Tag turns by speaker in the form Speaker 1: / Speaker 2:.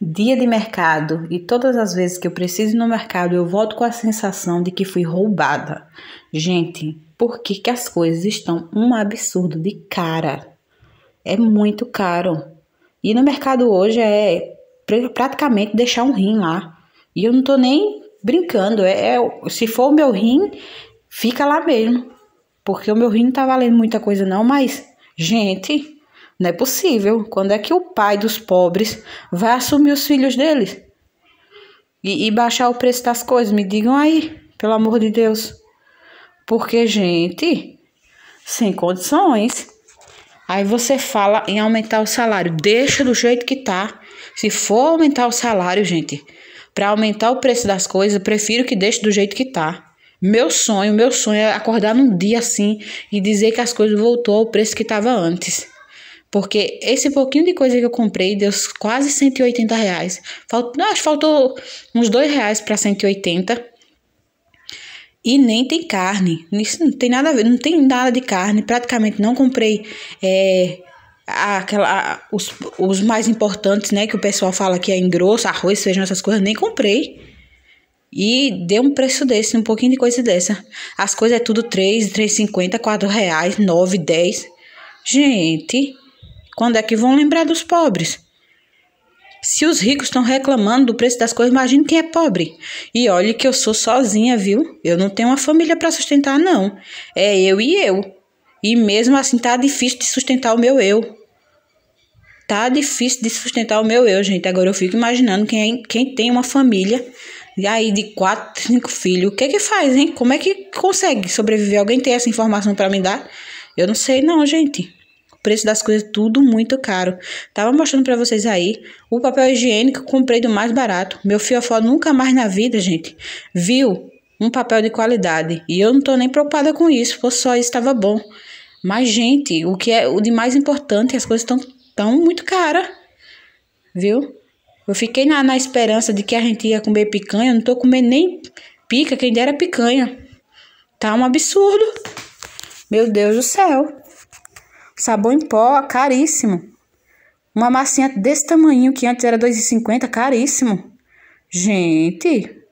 Speaker 1: dia de mercado e todas as vezes que eu preciso ir no mercado eu volto com a sensação de que fui roubada. Gente, por que, que as coisas estão um absurdo de cara? É muito caro. E no mercado hoje é praticamente deixar um rim lá. E eu não tô nem brincando. É, é se for o meu rim, fica lá mesmo. Porque o meu rim não tá valendo muita coisa, não, mas, gente, não é possível. Quando é que o pai dos pobres vai assumir os filhos deles? E, e baixar o preço das coisas? Me digam aí, pelo amor de Deus. Porque, gente, sem condições. Aí você fala em aumentar o salário. Deixa do jeito que tá. Se for aumentar o salário, gente, para aumentar o preço das coisas, prefiro que deixe do jeito que tá. Meu sonho, meu sonho é acordar num dia assim e dizer que as coisas voltou ao preço que estava antes. Porque esse pouquinho de coisa que eu comprei deu quase 180 reais. Falt... Não, acho que faltou uns 2 reais para 180. E nem tem carne. Isso não tem nada a ver, não tem nada de carne. Praticamente não comprei é, aquela, os, os mais importantes, né? Que o pessoal fala que é engrosso, arroz, feijão, essas coisas. Nem comprei. E deu um preço desse, um pouquinho de coisa dessa. As coisas é tudo 3, 3,50, 4 reais, 9, 10. Gente, quando é que vão lembrar dos pobres? Se os ricos estão reclamando do preço das coisas, imagine quem é pobre. E olhe que eu sou sozinha, viu? Eu não tenho uma família para sustentar, não. É eu e eu. E mesmo assim tá difícil de sustentar o meu eu. Tá difícil de sustentar o meu eu, gente. Agora eu fico imaginando quem, é, quem tem uma família e aí de quatro, cinco filhos. O que é que faz, hein? Como é que consegue sobreviver? Alguém tem essa informação para me dar? Eu não sei não, gente preço das coisas é tudo muito caro. Tava mostrando para vocês aí o papel higiênico, comprei do mais barato. Meu fiofó nunca mais na vida, gente, viu um papel de qualidade. E eu não tô nem preocupada com isso, foi só estava bom. Mas, gente, o que é o de mais importante, as coisas estão tão muito cara viu? Eu fiquei na, na esperança de que a gente ia comer picanha, não tô comendo nem pica, quem dera picanha. Tá um absurdo. Meu Deus do céu. Sabão em pó, caríssimo. Uma massinha desse tamanho, que antes era 2,50, caríssimo. Gente,